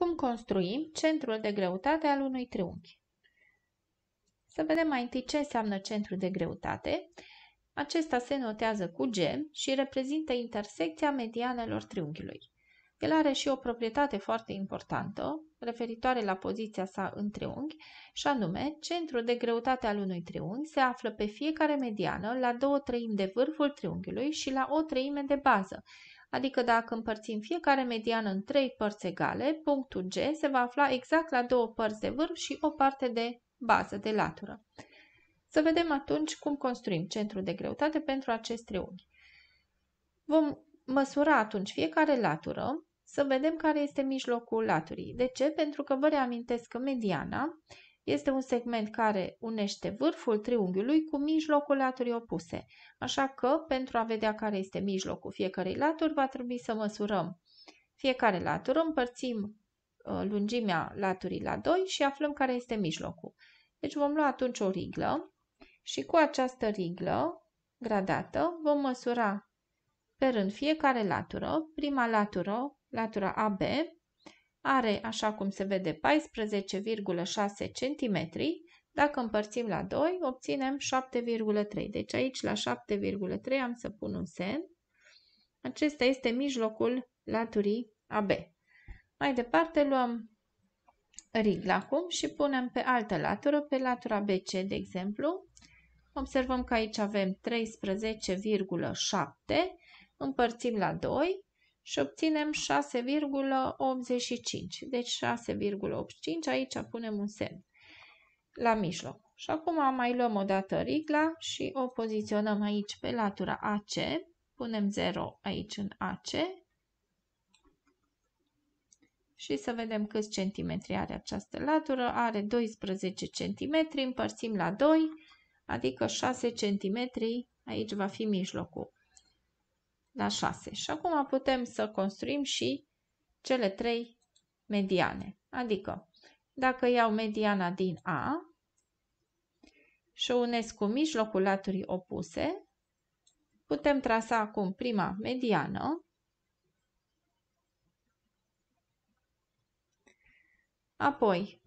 Cum construim centrul de greutate al unui triunghi? Să vedem mai întâi ce înseamnă centrul de greutate. Acesta se notează cu G și reprezintă intersecția medianelor triunghiului. El are și o proprietate foarte importantă referitoare la poziția sa în triunghi, și anume, centrul de greutate al unui triunghi se află pe fiecare mediană la două treimi de vârful triunghiului și la o treime de bază, adică dacă împărțim fiecare mediană în trei părți egale, punctul G se va afla exact la două părți de vârf și o parte de bază, de latură. Să vedem atunci cum construim centrul de greutate pentru acest triunghi. Vom măsura atunci fiecare latură, să vedem care este mijlocul laturii. De ce? Pentru că vă reamintesc că mediana este un segment care unește vârful triunghiului cu mijlocul laturii opuse, așa că, pentru a vedea care este mijlocul fiecărei laturi, va trebui să măsurăm fiecare latură, împărțim uh, lungimea laturii la 2 și aflăm care este mijlocul. Deci vom lua atunci o riglă și cu această riglă gradată vom măsura pe rând fiecare latură, prima latură, latura AB, are, așa cum se vede, 14,6 cm. Dacă împărțim la 2, obținem 7,3. Deci aici la 7,3 am să pun un semn. Acesta este mijlocul laturii AB. Mai departe luăm rigla acum și punem pe altă latură, pe latura BC, de exemplu. Observăm că aici avem 13,7, împărțim la 2 și obținem 6,85. Deci 6,85, aici punem un semn la mijloc. Și acum mai luăm o dată rigla și o poziționăm aici pe latura AC, punem 0 aici în AC și să vedem câți centimetri are această latură. Are 12 cm, împărțim la 2, adică 6 cm, aici va fi mijlocul la 6. Și acum putem să construim și cele trei mediane. Adică, dacă iau mediana din A și o unesc cu mijlocul laturii opuse, putem trasa acum prima mediană, apoi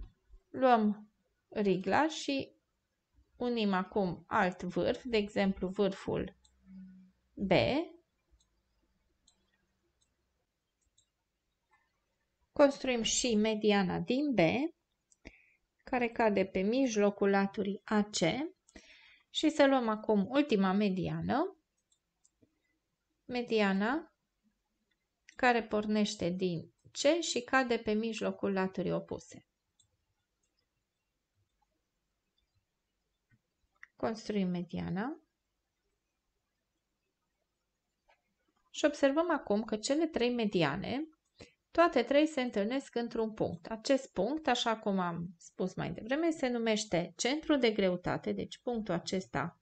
luăm rigla și unim acum alt vârf, de exemplu vârful B Construim și mediana din B, care cade pe mijlocul laturii AC și să luăm acum ultima mediană, mediana care pornește din C și cade pe mijlocul laturii opuse. Construim mediana. Și observăm acum că cele trei mediane toate trei se întâlnesc într-un punct. Acest punct, așa cum am spus mai devreme, se numește centru de greutate, deci punctul acesta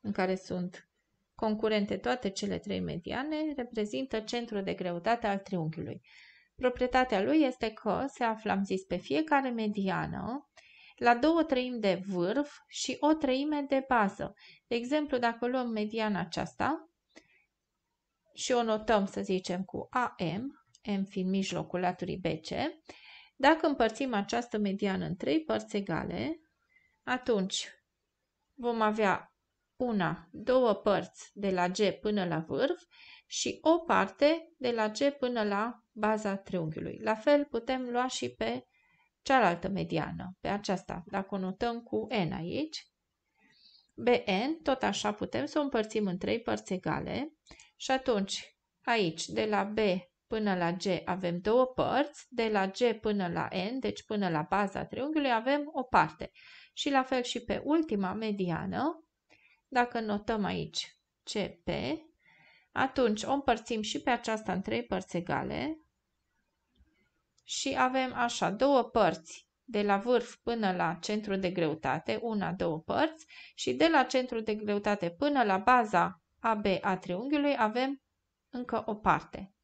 în care sunt concurente toate cele trei mediane, reprezintă centrul de greutate al triunghiului. Proprietatea lui este că se află, am zis, pe fiecare mediană, la două treimi de vârf și o treime de bază. De exemplu, dacă luăm mediana aceasta și o notăm, să zicem, cu AM, M fiind mijlocul laturii BC, dacă împărțim această mediană în trei părți egale, atunci vom avea una, două părți de la G până la vârf și o parte de la G până la baza triunghiului. La fel putem lua și pe cealaltă mediană, pe aceasta, dacă o notăm cu N aici. BN, tot așa putem să o împărțim în trei părți egale și atunci aici, de la B până la G avem două părți, de la G până la N, deci până la baza triunghiului, avem o parte. Și la fel și pe ultima mediană, dacă notăm aici CP, atunci o împărțim și pe aceasta în trei părți egale și avem așa două părți de la vârf până la centru de greutate, una, două părți, și de la centru de greutate până la baza AB a triunghiului avem încă o parte.